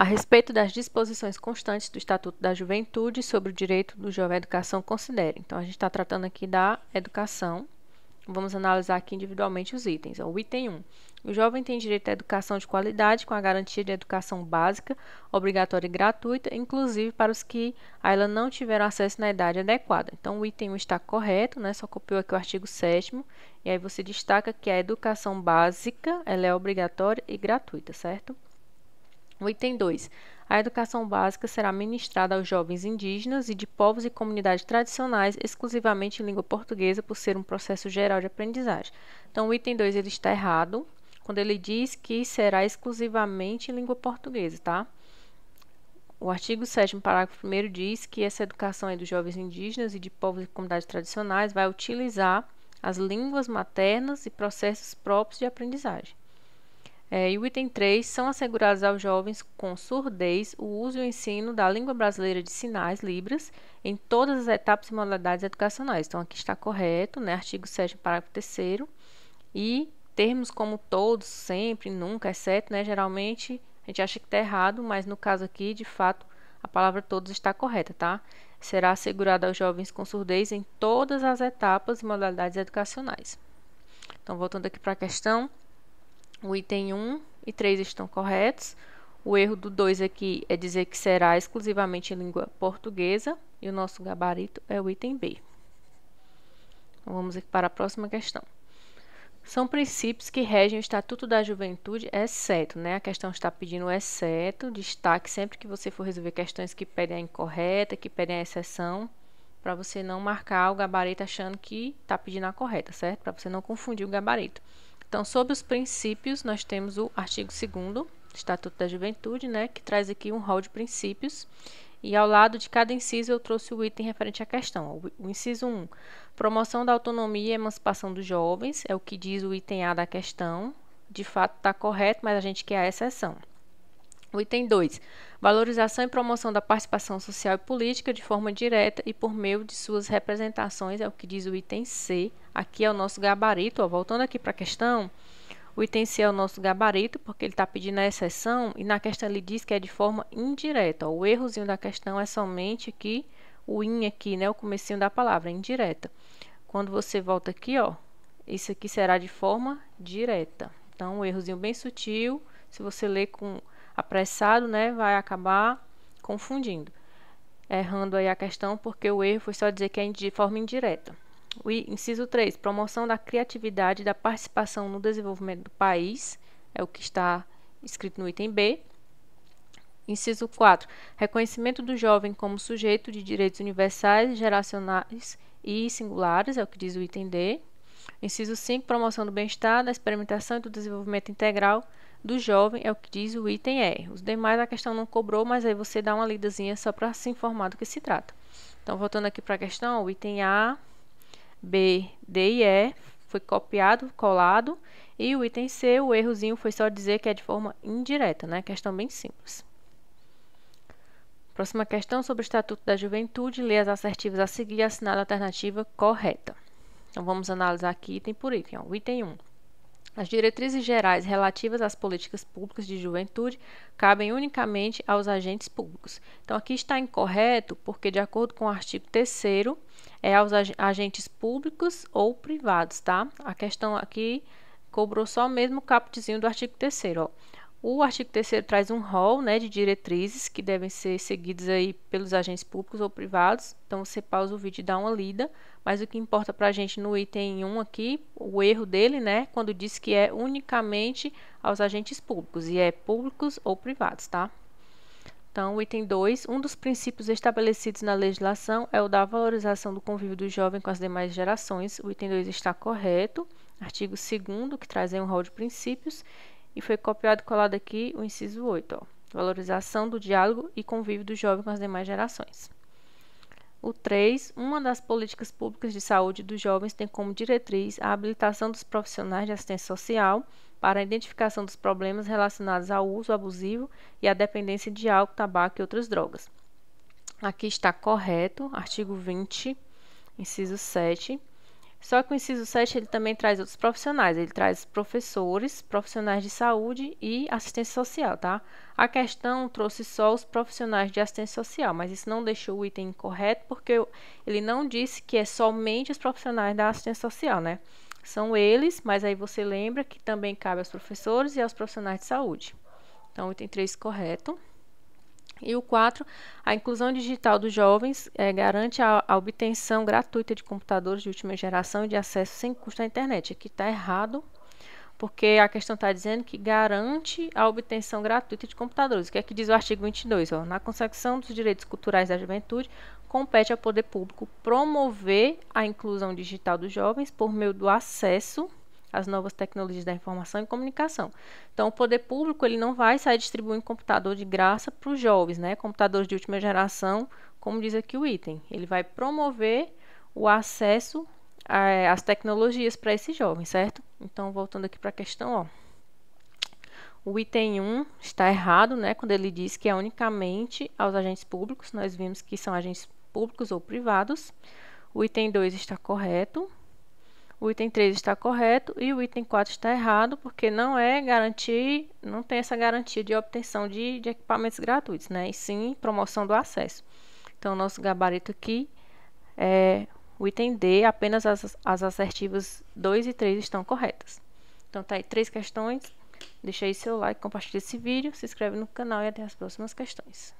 a respeito das disposições constantes do Estatuto da Juventude sobre o direito do jovem à educação, considere. Então, a gente está tratando aqui da educação. Vamos analisar aqui individualmente os itens. O item 1. O jovem tem direito à educação de qualidade, com a garantia de educação básica, obrigatória e gratuita, inclusive para os que a ela não tiveram acesso na idade adequada. Então, o item 1 está correto, né? só copiou aqui o artigo 7 e aí você destaca que a educação básica ela é obrigatória e gratuita, certo? item 2, a educação básica será ministrada aos jovens indígenas e de povos e comunidades tradicionais exclusivamente em língua portuguesa por ser um processo geral de aprendizagem. Então, o item 2 ele está errado quando ele diz que será exclusivamente em língua portuguesa, tá? O artigo 7 parágrafo 1 diz que essa educação aí dos jovens indígenas e de povos e comunidades tradicionais vai utilizar as línguas maternas e processos próprios de aprendizagem. É, e o item 3 são assegurados aos jovens com surdez o uso e o ensino da língua brasileira de sinais, Libras, em todas as etapas e modalidades educacionais. Então, aqui está correto, né? Artigo 7, parágrafo 3 e termos como todos, sempre, nunca, exceto, né? Geralmente a gente acha que está errado, mas no caso aqui, de fato, a palavra todos está correta, tá? Será assegurada aos jovens com surdez em todas as etapas e modalidades educacionais. Então, voltando aqui para a questão, o item 1 e 3 estão corretos. O erro do 2 aqui é dizer que será exclusivamente em língua portuguesa e o nosso gabarito é o item B. Então, vamos aqui para a próxima questão. São princípios que regem o Estatuto da Juventude, exceto, né? A questão está pedindo exceto, destaque sempre que você for resolver questões que pedem a incorreta, que pedem a exceção, para você não marcar o gabarito achando que está pedindo a correta, certo? Para você não confundir o gabarito. Então, sobre os princípios, nós temos o artigo 2 Estatuto da Juventude, né, que traz aqui um rol de princípios. E ao lado de cada inciso eu trouxe o item referente à questão. O inciso 1, promoção da autonomia e emancipação dos jovens, é o que diz o item A da questão. De fato está correto, mas a gente quer a exceção. O item 2. Valorização e promoção da participação social e política de forma direta e por meio de suas representações, é o que diz o item C. Aqui é o nosso gabarito. Ó, voltando aqui para a questão, o item C é o nosso gabarito, porque ele está pedindo a exceção, e na questão ele diz que é de forma indireta. Ó, o errozinho da questão é somente que o in aqui, né, o comecinho da palavra, indireta. Quando você volta aqui, ó, isso aqui será de forma direta. Então, um errozinho bem sutil, se você ler com apressado, né, vai acabar confundindo, errando aí a questão, porque o erro foi só dizer que é de forma indireta. O inciso 3, promoção da criatividade e da participação no desenvolvimento do país, é o que está escrito no item B. Inciso 4, reconhecimento do jovem como sujeito de direitos universais, geracionais e singulares, é o que diz o item D. Inciso 5, promoção do bem-estar, da experimentação e do desenvolvimento integral do jovem, é o que diz o item R. Os demais a questão não cobrou, mas aí você dá uma lidazinha só para se informar do que se trata. Então, voltando aqui para a questão, o item A, B, D e E foi copiado, colado, e o item C, o errozinho foi só dizer que é de forma indireta, né? Questão bem simples. Próxima questão sobre o Estatuto da Juventude, lê as assertivas a seguir e assinale a alternativa correta. Então, vamos analisar aqui item por item. Ó. O item 1. As diretrizes gerais relativas às políticas públicas de juventude cabem unicamente aos agentes públicos. Então, aqui está incorreto, porque, de acordo com o artigo 3, é aos agentes públicos ou privados, tá? A questão aqui cobrou só mesmo o caputzinho do artigo 3. O artigo 3 traz um rol né, de diretrizes que devem ser seguidas aí pelos agentes públicos ou privados. Então, você pausa o vídeo e dá uma lida. Mas o que importa para a gente no item 1 aqui, o erro dele, né? Quando diz que é unicamente aos agentes públicos, e é públicos ou privados, tá? Então, o item 2, um dos princípios estabelecidos na legislação é o da valorização do convívio do jovem com as demais gerações. O item 2 está correto. Artigo 2 que traz um rol de princípios e foi copiado e colado aqui o inciso 8, ó, valorização do diálogo e convívio do jovem com as demais gerações. O 3, uma das políticas públicas de saúde dos jovens tem como diretriz a habilitação dos profissionais de assistência social para a identificação dos problemas relacionados ao uso abusivo e à dependência de álcool, tabaco e outras drogas. Aqui está correto, artigo 20, inciso 7. Só que o inciso 7 ele também traz outros profissionais, ele traz professores, profissionais de saúde e assistência social, tá? A questão trouxe só os profissionais de assistência social, mas isso não deixou o item incorreto porque ele não disse que é somente os profissionais da assistência social, né? São eles, mas aí você lembra que também cabe aos professores e aos profissionais de saúde. Então, o item 3 correto. E o 4, a inclusão digital dos jovens é, garante a, a, obtenção gratuita de computadores de última geração e de acesso sem custo à internet. Aqui está errado, porque a questão está dizendo que garante a obtenção gratuita de computadores. O que é que diz o artigo 22? Ó, na consecução dos direitos culturais da juventude, compete ao poder público promover a inclusão digital dos jovens por meio do acesso as novas tecnologias da informação e comunicação. Então, o poder público ele não vai sair distribuindo computador de graça para os jovens, né? computadores de última geração, como diz aqui o item. Ele vai promover o acesso eh, às tecnologias para esses jovens, certo? Então, voltando aqui para a questão, ó. O item 1 está errado, né? Quando ele diz que é unicamente aos agentes públicos, nós vimos que são agentes públicos ou privados. O item 2 está correto, o item 3 está correto e o item 4 está errado, porque não é garantir, não tem essa garantia de obtenção de, de equipamentos gratuitos, né? E sim promoção do acesso. Então, nosso gabarito aqui é o item D, apenas as, as assertivas 2 e 3 estão corretas. Então, tá aí três questões. Deixa aí seu like, compartilha esse vídeo, se inscreve no canal e até as próximas questões.